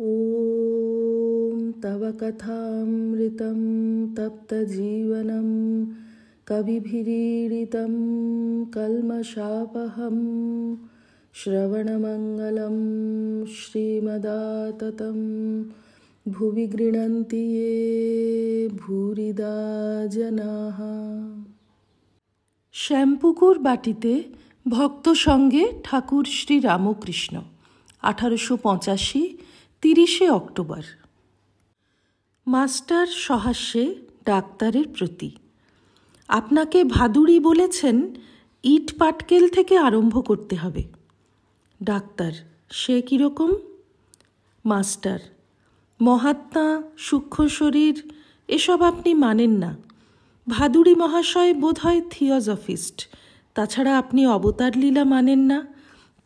ॐ तव कथामृतं तप्तजीवनं कविभिरीडितं कल्मषापहं श्रवणमङ्गलं श्रीमदाततं भुवि गृह्णन्ति ये भूरिदा जनाः শ্যামপুকুর বাটিতে ভক্ত সঙ্গে ঠাকুর শ্রী রামকৃষ্ণ আঠারোশো পঁচাশি তিরিশে অক্টোবর মাস্টার সহাস্যে ডাক্তারের প্রতি আপনাকে ভাদুড়ি বলেছেন ইট পাটকেল থেকে আরম্ভ করতে হবে ডাক্তার সে কীরকম মাস্টার মহাত্মা সূক্ষ্ম শরীর এসব আপনি মানেন না ভাদুড়ি মহাশয় বোধ হয় থিওজফিস্ট তাছাড়া আপনি অবতার লীলা মানেন না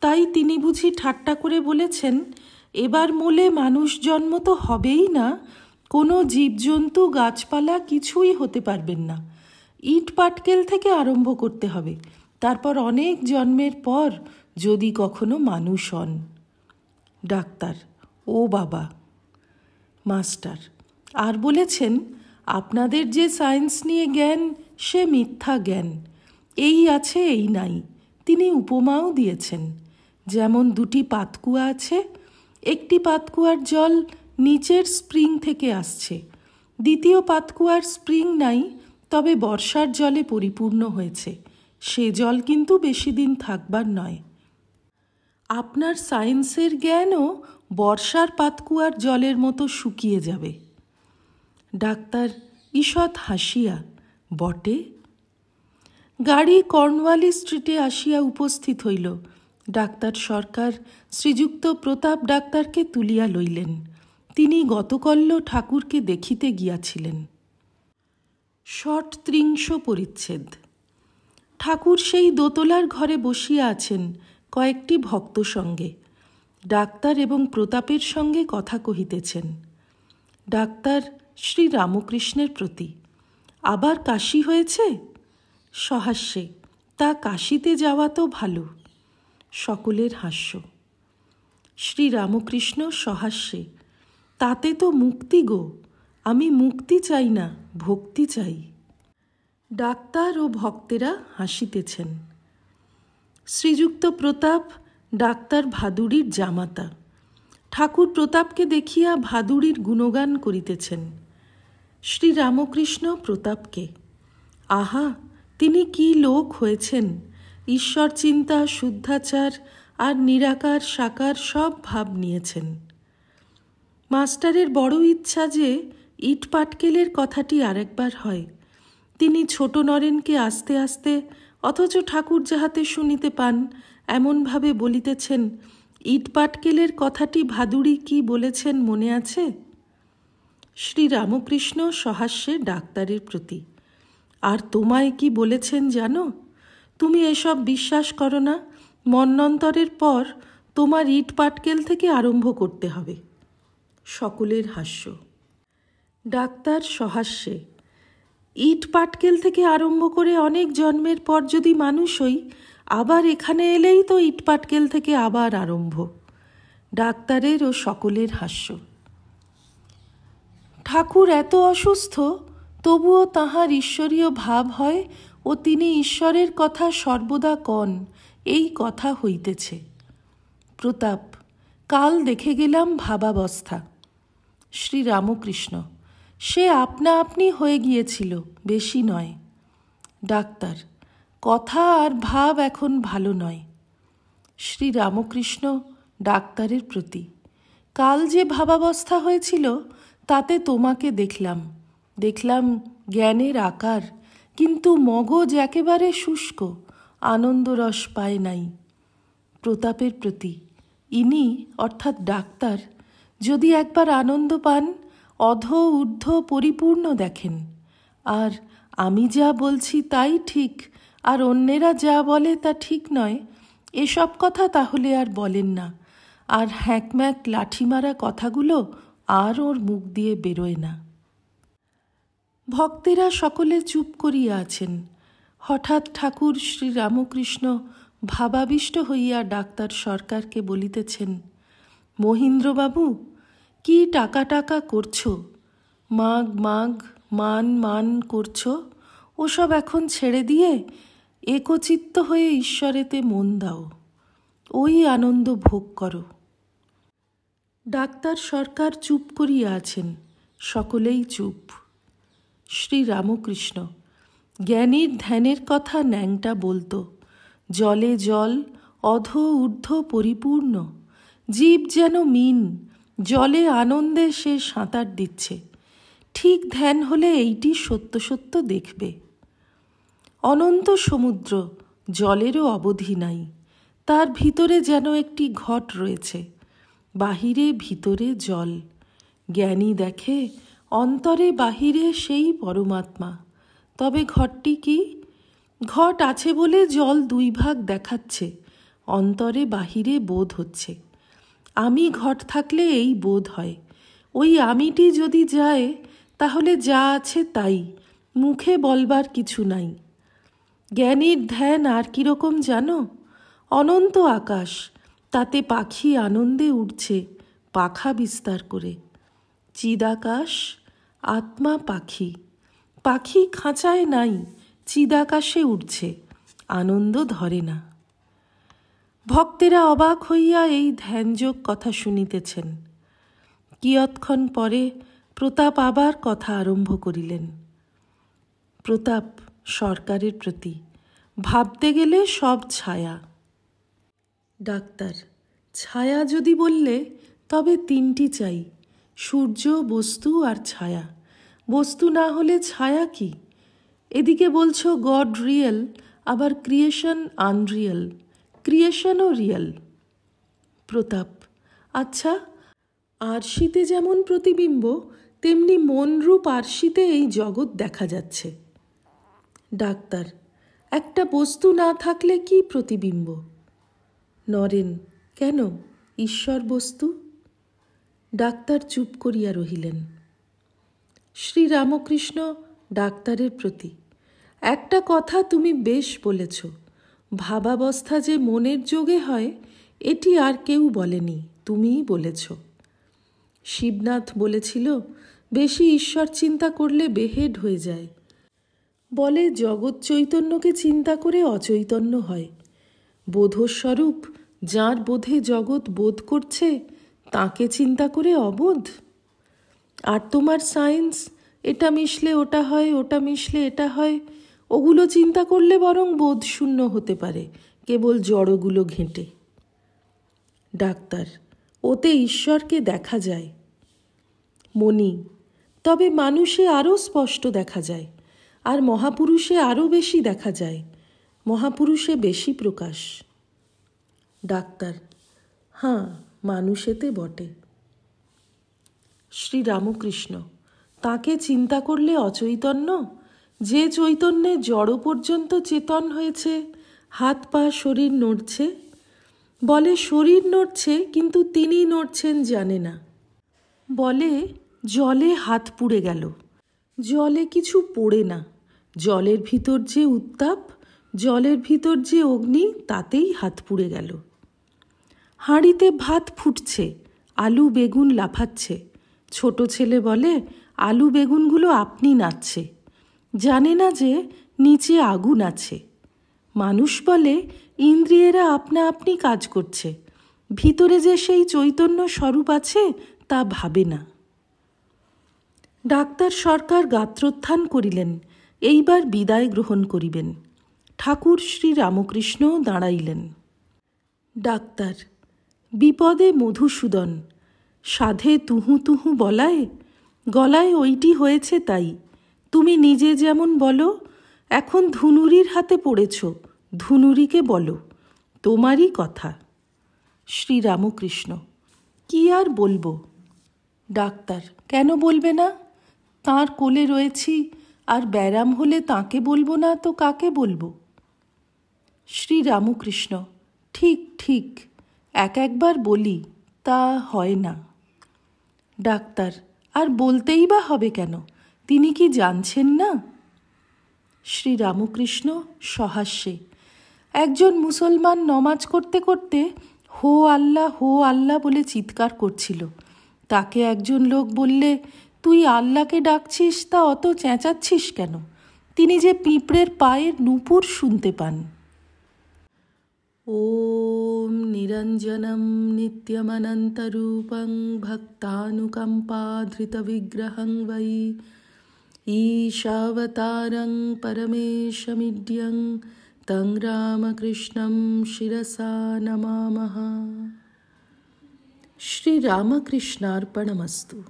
তাই তিনি বুঝি ঠাট্টা করে বলেছেন এবার মূলে মানুষ জন্ম তো হবেই না কোনো জীবজন্তু গাছপালা কিছুই হতে পারবেন না ইট পাটকেল থেকে আরম্ভ করতে হবে তারপর অনেক জন্মের পর যদি কখনো মানুষ হন ডাক্তার ও বাবা মাস্টার আর বলেছেন আপনাদের যে সায়েন্স নিয়ে জ্ঞান সে মিথ্যা জ্ঞান এই আছে এই নাই তিনি উপমাও দিয়েছেন যেমন দুটি পাতকুয়া আছে একটি পাতকুয়ার জল নিচের স্প্রিং থেকে আসছে দ্বিতীয় পাতকুয়ার স্প্রিং নাই তবে বর্ষার জলে পরিপূর্ণ হয়েছে সে জল কিন্তু বেশি দিন থাকবার নয় আপনার সায়েন্সের জ্ঞানও বর্ষার পাতকুয়ার জলের মতো শুকিয়ে যাবে ডাক্তার ঈষৎ হাসিয়া বটে গাড়ি কর্নওয়ালি স্ট্রিটে আসিয়া উপস্থিত হইল ডাক্তার সরকার শ্রীযুক্ত প্রতাপ ডাক্তারকে তুলিয়া লইলেন তিনি গতকল্য ঠাকুরকে দেখিতে গিয়াছিলেন ষট ত্রিংশ পরিচ্ছেদ ঠাকুর সেই দোতলার ঘরে বসিয়া আছেন কয়েকটি ভক্ত সঙ্গে ডাক্তার এবং প্রতাপের সঙ্গে কথা কহিতেছেন ডাক্তার শ্রী রামকৃষ্ণের প্রতি আবার কাশি হয়েছে সহাস্যে তা কাশিতে যাওয়া তো ভালো সকলের হাস্য শ্রীরামকৃষ্ণ সহাস্যে তাতে তো মুক্তি গো আমি মুক্তি চাই না ভক্তি চাই ডাক্তার ও ভক্তেরা হাসিতেছেন শ্রীযুক্ত প্রতাপ ডাক্তার ভাদুড়ির জামাতা ঠাকুর প্রতাপকে দেখিয়া ভাদুড়ির গুণগান করিতেছেন শ্রীরামকৃষ্ণ প্রতাপকে আহা তিনি কি লোক হয়েছেন ঈশ্বর চিন্তা শুদ্ধাচার আর নিরাকার সাকার সব ভাব নিয়েছেন মাস্টারের বড় ইচ্ছা যে ইট পাটকেলের কথাটি আরেকবার হয় তিনি ছোট নরেনকে আস্তে আস্তে অথচ ঠাকুর যাহাতে শুনিতে পান এমনভাবে বলিতেছেন ইট পাটকেলের কথাটি ভাদুড়ি কি বলেছেন মনে আছে শ্রী রামকৃষ্ণ সহাস্যে ডাক্তারের প্রতি আর তোমায় কি বলেছেন জানো তুমি এসব বিশ্বাস করো না মন্নন্তরের পর তোমার ইট পাটকেল থেকে আরম্ভ করতে হবে সকলের হাস্য ডাক্তার সহাস্যে ইট পাটকেল থেকে আরম্ভ করে অনেক জন্মের পর যদি মানুষ হই আবার এখানে এলেই তো ইট পাটকেল থেকে আবার আরম্ভ ডাক্তারের ও সকলের হাস্য ঠাকুর এত অসুস্থ তবুও তাহার ঈশ্বরীয় ভাব হয় ও তিনি ঈশ্বরের কথা সর্বদা কন এই কথা হইতেছে প্রতাপ কাল দেখে গেলাম ভাবাবস্থা শ্রীরামকৃষ্ণ সে আপনা আপনি হয়ে গিয়েছিল বেশি নয় ডাক্তার কথা আর ভাব এখন ভালো নয় শ্রীরামকৃষ্ণ ডাক্তারের প্রতি কাল যে ভাবাবস্থা হয়েছিল তাতে তোমাকে দেখলাম দেখলাম জ্ঞানের আকার কিন্তু মগজ একেবারে শুষ্ক আনন্দরস পায় নাই প্রতাপের প্রতি ইনি অর্থাৎ ডাক্তার যদি একবার আনন্দ পান অধ ঊর্ধ্ব পরিপূর্ণ দেখেন আর আমি যা বলছি তাই ঠিক আর অন্যেরা যা বলে তা ঠিক নয় এসব কথা তাহলে আর বলেন না আর হ্যাঁকম্যাক লাঠি মারা কথাগুলো আর ওর মুখ দিয়ে বেরোয় না ভক্তেরা সকলে চুপ করিয়া আছেন হঠাৎ ঠাকুর শ্রীরামকৃষ্ণ ভাবাবিষ্ট হইয়া ডাক্তার সরকারকে বলিতেছেন মহীন্দ্রবাবু কি টাকা টাকা করছ মাগ মাগ মান মান করছ ওসব এখন ছেড়ে দিয়ে একচিত্ত হয়ে ঈশ্বরেতে মন দাও ওই আনন্দ ভোগ করো ডাক্তার সরকার চুপ করিয়া আছেন সকলেই চুপ শ্রীরামকৃষ্ণ জ্ঞানীর ধ্যানের কথা ন্যাংটা বলতো জলে জল অধ ঊর্ধ্ব পরিপূর্ণ জীব যেন মিন জলে আনন্দে সে সাঁতার দিচ্ছে ঠিক ধ্যান হলে এইটি সত্য সত্য দেখবে অনন্ত সমুদ্র জলেরও অবধি নাই তার ভিতরে যেন একটি ঘট রয়েছে বাহিরে ভিতরে জল জ্ঞানী দেখে অন্তরে বাহিরে সেই পরমাত্মা তবে ঘরটি কি ঘট আছে বলে জল দুই ভাগ দেখাচ্ছে অন্তরে বাহিরে বোধ হচ্ছে আমি ঘট থাকলে এই বোধ হয় ওই আমিটি যদি যায় তাহলে যা আছে তাই মুখে বলবার কিছু নাই জ্ঞানীর ধ্যান আর কীরকম জানো অনন্ত আকাশ তাতে পাখি আনন্দে উঠছে পাখা বিস্তার করে চিদাকাশ আত্মা পাখি পাখি খাঁচায় নাই চিদাকাশে উঠছে আনন্দ ধরে না ভক্তেরা অবাক হইয়া এই ধ্যানযোগ কথা শুনিতেছেন কিয়ৎক্ষণ পরে প্রতাপ আবার কথা আরম্ভ করিলেন প্রতাপ সরকারের প্রতি ভাবতে গেলে সব ছায়া ডাক্তার ছায়া যদি বললে তবে তিনটি চাই সূর্য বস্তু আর ছায়া বস্তু না হলে ছায়া কি এদিকে বলছো গড রিয়েল আবার ক্রিয়েশন আনরিয়েল ক্রিয়েশনও রিয়েল প্রতাপ আচ্ছা আরশিতে যেমন প্রতিবিম্ব তেমনি মনরূপ আরশিতে এই জগৎ দেখা যাচ্ছে ডাক্তার একটা বস্তু না থাকলে কি প্রতিবিম্ব নরেন কেন ঈশ্বর বস্তু ডাক্তার চুপ করিয়া রহিলেন শ্রীরামকৃষ্ণ ডাক্তারের প্রতি একটা কথা তুমি বেশ বলেছ ভাবাবস্থা যে মনের যোগে হয় এটি আর কেউ বলেনি তুমিই বলেছ শিবনাথ বলেছিল বেশি ঈশ্বর চিন্তা করলে বেহেড হয়ে যায় বলে জগৎ চৈতন্যকে চিন্তা করে অচৈতন্য হয় বোধস্বরূপ যার বোধে জগৎ বোধ করছে তাকে চিন্তা করে অবোধ আর তোমার সায়েন্স এটা মিশলে ওটা হয় ওটা মিশলে এটা হয় ওগুলো চিন্তা করলে বরং বোধ শূন্য হতে পারে কেবল জড়গুলো ঘেঁটে ডাক্তার ওতে ঈশ্বরকে দেখা যায় মনি তবে মানুষে আরও স্পষ্ট দেখা যায় আর মহাপুরুষে আরও বেশি দেখা যায় মহাপুরুষে বেশি প্রকাশ ডাক্তার হ্যাঁ মানুষেতে বটে শ্রী রামকৃষ্ণ তাকে চিন্তা করলে অচৈতন্য যে চৈতন্যে জড় পর্যন্ত চেতন হয়েছে হাত পা শরীর নড়ছে বলে শরীর নড়ছে কিন্তু তিনি নড়ছেন জানে না বলে জলে হাত পুড়ে গেল জলে কিছু পড়ে না জলের ভিতর যে উত্তাপ জলের ভিতর যে অগ্নি তাতেই হাত পুড়ে গেল হাঁড়িতে ভাত ফুটছে আলু বেগুন লাফাচ্ছে ছোট ছেলে বলে আলু বেগুনগুলো আপনি নাচ্ছে জানে না যে নিচে আগুন আছে মানুষ বলে ইন্দ্রিয়েরা আপনা আপনি কাজ করছে ভিতরে যে সেই চৈতন্য স্বরূপ আছে তা ভাবে না ডাক্তার সরকার গাত্রোত্থান করিলেন এইবার বিদায় গ্রহণ করিবেন ঠাকুর শ্রী রামকৃষ্ণ দাঁড়াইলেন ডাক্তার বিপদে মধুসূদন সাধে তুহু তুহু বলায় গলায় ওইটি হয়েছে তাই তুমি নিজে যেমন বলো এখন ধুনুরির হাতে পড়েছ ধুনুরিকে বলো তোমারই কথা শ্রীরামকৃষ্ণ কি আর বলবো ডাক্তার কেন বলবে না তাঁর কোলে রয়েছি আর ব্যারাম হলে তাকে বলবো না তো কাকে বলবো শ্রীরামকৃষ্ণ ঠিক ঠিক এক একবার বলি তা হয় না ডাক্তার আর বলতেই বা হবে কেন তিনি কি জানছেন না শ্রী রামকৃষ্ণ সহাস্যে একজন মুসলমান নমাজ করতে করতে হো আল্লাহ হো আল্লাহ বলে চিৎকার করছিল তাকে একজন লোক বললে তুই আল্লাহকে ডাকছিস তা অত চেঁচাচ্ছিস কেন তিনি যে পিঁপড়ের পায়ের নুপুর শুনতে পান ॐ निरञ्जनं नित्यमनन्तरूपं भक्तानुकम्पाधृतविग्रहं वै ईशावतारं परमेशमिध्यं तं रामकृष्णं शिरसा नमामः श्रीरामकृष्णार्पणमस्तु